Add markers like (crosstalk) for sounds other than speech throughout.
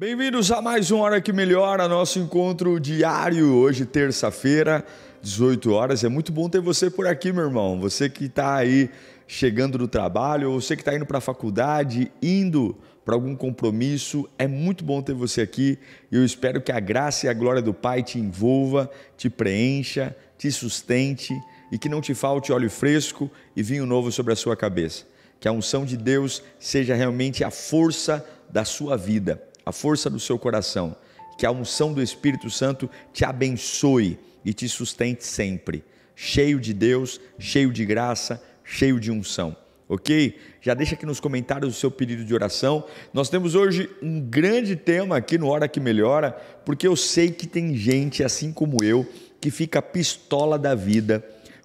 Bem-vindos a mais um Hora que Melhora, nosso encontro diário, hoje terça-feira, 18 horas. É muito bom ter você por aqui, meu irmão. Você que está aí chegando do trabalho, ou você que está indo para a faculdade, indo para algum compromisso, é muito bom ter você aqui. Eu espero que a graça e a glória do Pai te envolva, te preencha, te sustente e que não te falte óleo fresco e vinho novo sobre a sua cabeça. Que a unção de Deus seja realmente a força da sua vida a força do seu coração, que a unção do Espírito Santo te abençoe e te sustente sempre, cheio de Deus, cheio de graça, cheio de unção ok? Já deixa aqui nos comentários o seu pedido de oração. Nós temos hoje um grande tema aqui no Hora que Melhora, porque eu sei que tem gente, assim como eu, que fica pistola da vida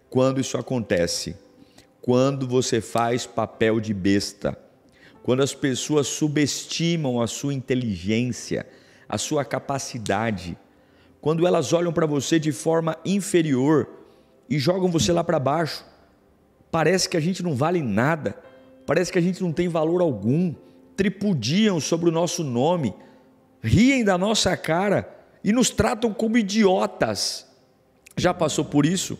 quando isso acontece. Quando você faz papel de besta quando as pessoas subestimam a sua inteligência, a sua capacidade, quando elas olham para você de forma inferior e jogam você lá para baixo. Parece que a gente não vale nada, parece que a gente não tem valor algum, tripudiam sobre o nosso nome, riem da nossa cara e nos tratam como idiotas. Já passou por isso?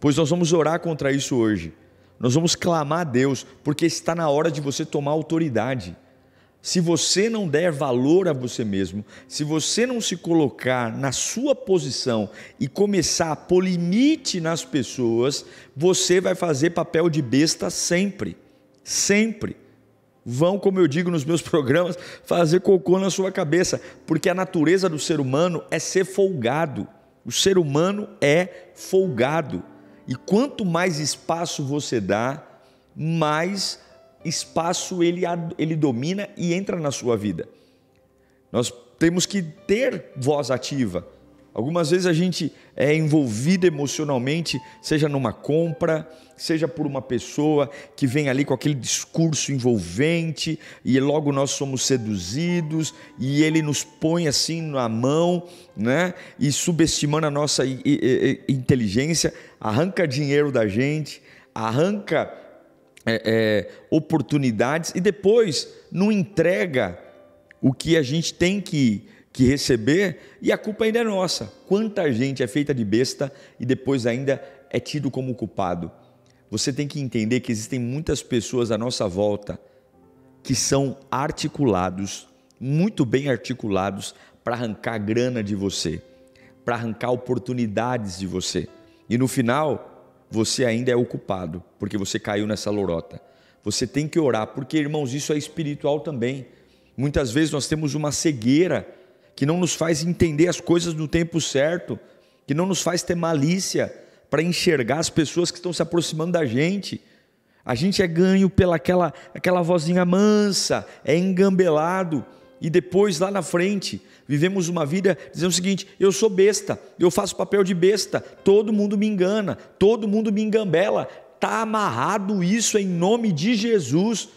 Pois nós vamos orar contra isso hoje. Nós vamos clamar a Deus, porque está na hora de você tomar autoridade. Se você não der valor a você mesmo, se você não se colocar na sua posição e começar a pôr limite nas pessoas, você vai fazer papel de besta sempre. Sempre. Vão, como eu digo nos meus (laughs) programas, fazer cocô na sua cabeça, porque a natureza do ser humano é ser folgado. O ser humano é folgado. E quanto mais espaço você dá, mais espaço ele, ele domina e entra na sua vida. Nós temos que ter voz ativa, Algumas vezes a gente é envolvido emocionalmente, seja numa compra, seja por uma pessoa que vem ali com aquele discurso envolvente e logo nós somos seduzidos e ele nos põe assim na mão, né? E subestimando a nossa inteligência, arranca dinheiro da gente, arranca é, é, oportunidades e depois não entrega o que a gente tem que que receber e a culpa ainda é nossa. Quanta gente é feita de besta e depois ainda é tido como culpado. Você tem que entender que existem muitas pessoas à nossa volta que são articulados, muito bem articulados, para arrancar grana de você, para arrancar oportunidades de você. E no final, você ainda é o culpado, porque você caiu nessa lorota. Você tem que orar, porque irmãos, isso é espiritual também. Muitas vezes nós temos uma cegueira que não nos faz entender as coisas no tempo certo, que não nos faz ter malícia para enxergar as pessoas que estão se aproximando da gente. A gente é ganho pela aquela, aquela vozinha mansa, é engambelado. E depois, lá na frente, vivemos uma vida dizendo o seguinte: eu sou besta, eu faço papel de besta, todo mundo me engana, todo mundo me engambela. Está amarrado isso em nome de Jesus.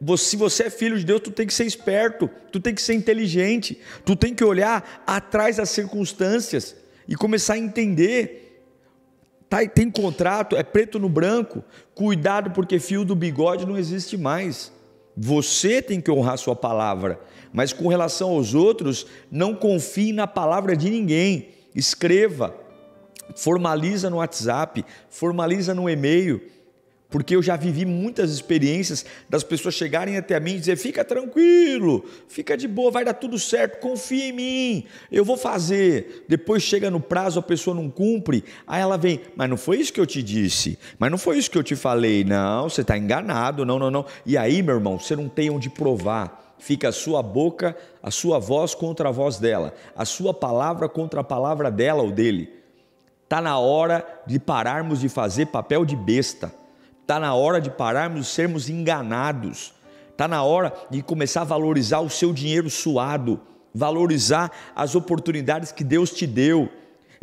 Você, se você é filho de Deus, tu tem que ser esperto, tu tem que ser inteligente, tu tem que olhar atrás das circunstâncias e começar a entender. Tá, tem contrato, é preto no branco. Cuidado, porque fio do bigode não existe mais. Você tem que honrar sua palavra, mas com relação aos outros, não confie na palavra de ninguém. Escreva, formaliza no WhatsApp, formaliza no e-mail porque eu já vivi muitas experiências das pessoas chegarem até mim e dizer: fica tranquilo, fica de boa, vai dar tudo certo, confia em mim, eu vou fazer. Depois chega no prazo, a pessoa não cumpre, aí ela vem: mas não foi isso que eu te disse, mas não foi isso que eu te falei, não, você está enganado, não, não, não. E aí, meu irmão, você não tem onde provar fica a sua boca, a sua voz contra a voz dela, a sua palavra contra a palavra dela ou dele. Está na hora de pararmos de fazer papel de besta. Está na hora de pararmos de sermos enganados. Está na hora de começar a valorizar o seu dinheiro suado, valorizar as oportunidades que Deus te deu.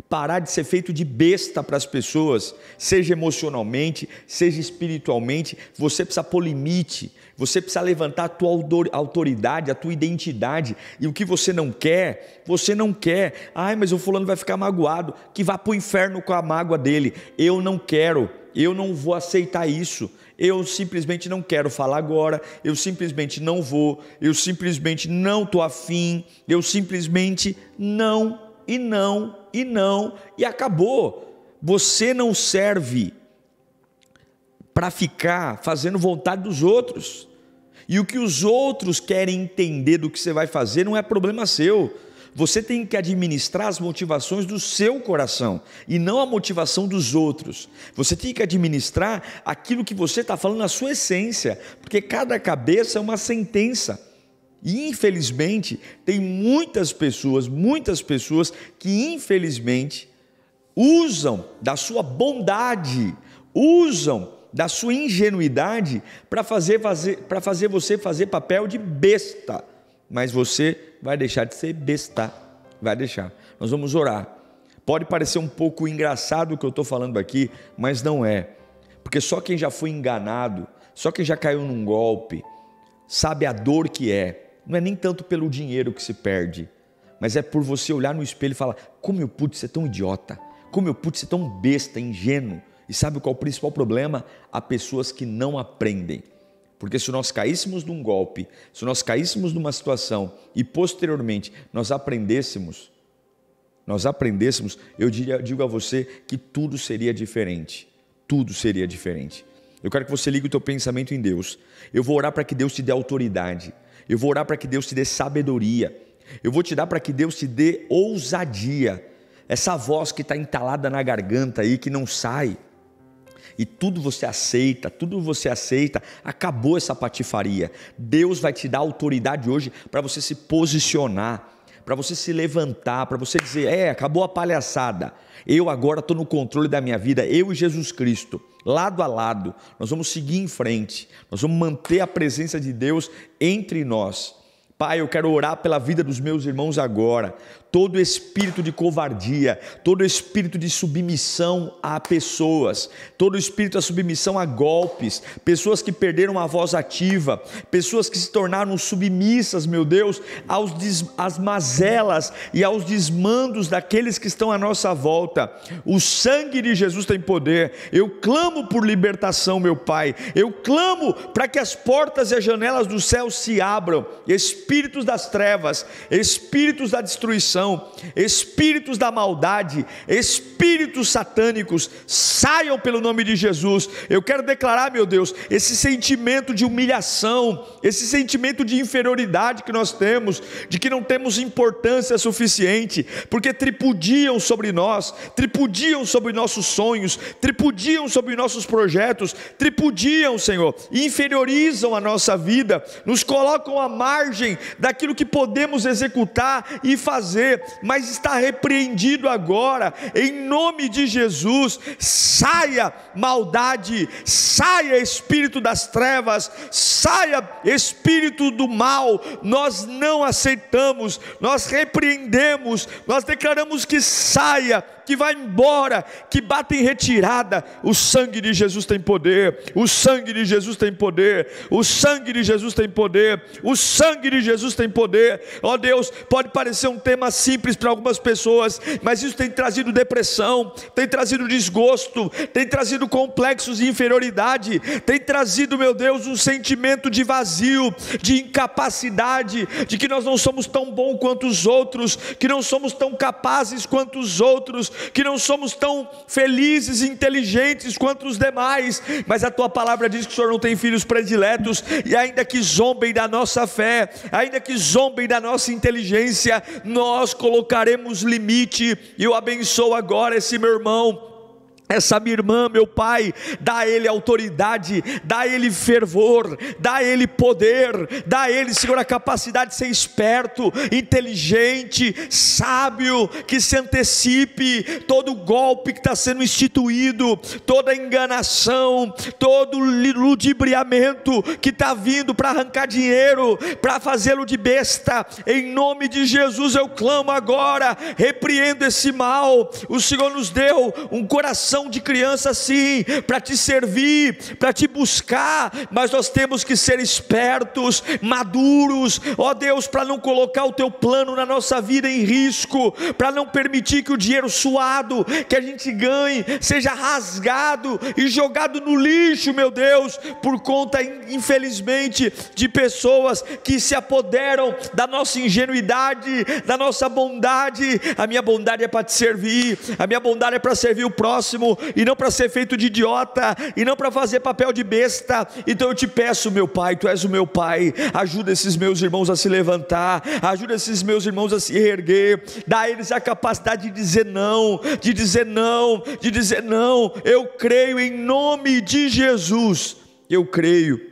Parar de ser feito de besta para as pessoas, seja emocionalmente, seja espiritualmente, você precisa pôr limite, você precisa levantar a tua autoridade, a tua identidade, e o que você não quer, você não quer. Ai, mas o fulano vai ficar magoado, que vá para o inferno com a mágoa dele. Eu não quero, eu não vou aceitar isso, eu simplesmente não quero falar agora, eu simplesmente não vou, eu simplesmente não tô afim, eu simplesmente não, e não, e não, e acabou. Você não serve para ficar fazendo vontade dos outros. E o que os outros querem entender do que você vai fazer não é problema seu você tem que administrar as motivações do seu coração e não a motivação dos outros. Você tem que administrar aquilo que você está falando, a sua essência, porque cada cabeça é uma sentença. E infelizmente, tem muitas pessoas, muitas pessoas que infelizmente usam da sua bondade, usam da sua ingenuidade para fazer, fazer, fazer você fazer papel de besta. Mas você vai deixar de ser besta. Vai deixar. Nós vamos orar. Pode parecer um pouco engraçado o que eu estou falando aqui, mas não é. Porque só quem já foi enganado, só quem já caiu num golpe, sabe a dor que é. Não é nem tanto pelo dinheiro que se perde, mas é por você olhar no espelho e falar: como eu pude ser tão idiota, como eu pude ser tão besta, ingênuo. E sabe qual é o principal problema? Há pessoas que não aprendem. Porque se nós caíssemos num golpe, se nós caíssemos numa situação e posteriormente nós aprendêssemos, nós aprendêssemos, eu diria, digo a você que tudo seria diferente. Tudo seria diferente. Eu quero que você ligue o teu pensamento em Deus. Eu vou orar para que Deus te dê autoridade. Eu vou orar para que Deus te dê sabedoria. Eu vou te dar para que Deus te dê ousadia. Essa voz que está entalada na garganta aí, que não sai e tudo você aceita, tudo você aceita, acabou essa patifaria. Deus vai te dar autoridade hoje para você se posicionar, para você se levantar, para você dizer: é, acabou a palhaçada, eu agora estou no controle da minha vida, eu e Jesus Cristo. Lado a lado, nós vamos seguir em frente, nós vamos manter a presença de Deus entre nós. Pai, eu quero orar pela vida dos meus irmãos agora todo espírito de covardia, todo espírito de submissão a pessoas, todo espírito de submissão a golpes, pessoas que perderam a voz ativa, pessoas que se tornaram submissas, meu Deus, aos des, às mazelas e aos desmandos daqueles que estão à nossa volta. O sangue de Jesus tem poder. Eu clamo por libertação, meu Pai. Eu clamo para que as portas e as janelas do céu se abram. Espíritos das trevas, espíritos da destruição espíritos da maldade, espíritos satânicos, saiam pelo nome de Jesus. Eu quero declarar, meu Deus, esse sentimento de humilhação, esse sentimento de inferioridade que nós temos, de que não temos importância suficiente, porque tripudiam sobre nós, tripudiam sobre nossos sonhos, tripudiam sobre nossos projetos, tripudiam, Senhor, inferiorizam a nossa vida, nos colocam à margem daquilo que podemos executar e fazer você, mas está repreendido agora, em nome de Jesus. Saia maldade, saia espírito das trevas, saia espírito do mal. Nós não aceitamos, nós repreendemos, nós declaramos que saia que vai embora, que bate em retirada. O sangue de Jesus tem poder, o sangue de Jesus tem poder, o sangue de Jesus tem poder, o sangue de Jesus tem poder. Ó oh Deus, pode parecer um tema simples para algumas pessoas, mas isso tem trazido depressão, tem trazido desgosto, tem trazido complexos de inferioridade, tem trazido, meu Deus, um sentimento de vazio, de incapacidade, de que nós não somos tão bons quanto os outros, que não somos tão capazes quanto os outros, que não somos tão felizes e inteligentes quanto os demais, mas a tua palavra diz que o Senhor não tem filhos prediletos, e ainda que zombem da nossa fé, ainda que zombem da nossa inteligência, nós colocaremos limite, e eu abençoo agora esse meu irmão essa minha irmã, meu pai, dá a ele autoridade, dá a ele fervor, dá a ele poder, dá a ele, Senhor, a capacidade de ser esperto, inteligente, sábio, que se antecipe todo golpe que está sendo instituído, toda enganação, todo ludibriamento que está vindo para arrancar dinheiro, para fazê-lo de besta, em nome de Jesus eu clamo agora, repreendo esse mal, o Senhor nos deu um coração coração de criança sim, para te servir, para te buscar, mas nós temos que ser espertos, maduros, ó Deus, para não colocar o teu plano na nossa vida em risco, para não permitir que o dinheiro suado que a gente ganhe seja rasgado e jogado no lixo, meu Deus, por conta, infelizmente, de pessoas que se apoderam da nossa ingenuidade, da nossa bondade. A minha bondade é para te servir, a minha bondade é para servir o próximo e não para ser feito de idiota, e não para fazer papel de besta. Então eu te peço, meu Pai, tu és o meu Pai, ajuda esses meus irmãos a se levantar, ajuda esses meus irmãos a se erguer, dá a eles a capacidade de dizer não, de dizer não, de dizer não. Eu creio em nome de Jesus, eu creio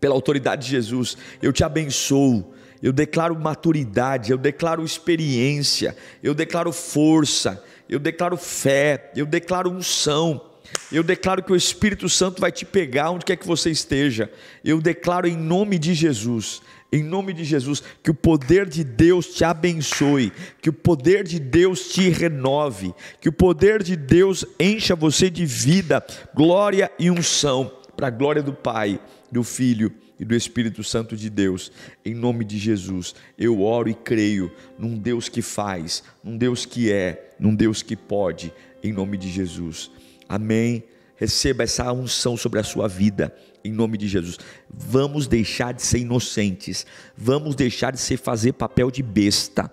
pela autoridade de Jesus, eu te abençoo. Eu declaro maturidade, eu declaro experiência, eu declaro força, eu declaro fé, eu declaro unção, eu declaro que o Espírito Santo vai te pegar onde quer que você esteja. Eu declaro em nome de Jesus, em nome de Jesus, que o poder de Deus te abençoe, que o poder de Deus te renove, que o poder de Deus encha você de vida, glória e unção, para a glória do Pai, do Filho e do Espírito Santo de Deus. Em nome de Jesus, eu oro e creio num Deus que faz, num Deus que é, num Deus que pode, em nome de Jesus. Amém. Receba essa unção sobre a sua vida, em nome de Jesus. Vamos deixar de ser inocentes, vamos deixar de ser fazer papel de besta.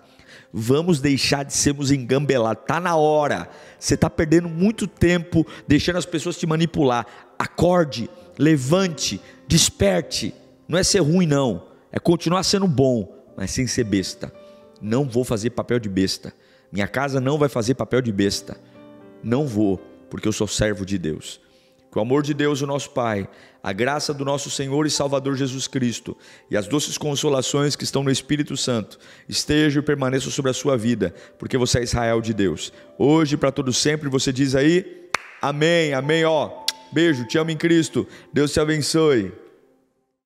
Vamos deixar de sermos engambelados. Tá na hora. Você está perdendo muito tempo deixando as pessoas te manipular. Acorde, levante, Desperte, não é ser ruim, não, é continuar sendo bom, mas sem ser besta. Não vou fazer papel de besta. Minha casa não vai fazer papel de besta. Não vou, porque eu sou servo de Deus. Que o amor de Deus, o nosso Pai, a graça do nosso Senhor e Salvador Jesus Cristo e as doces consolações que estão no Espírito Santo estejam e permaneçam sobre a sua vida, porque você é Israel de Deus. Hoje, para todo sempre, você diz aí: Amém, Amém, ó. Beijo, te amo em Cristo. Deus te abençoe.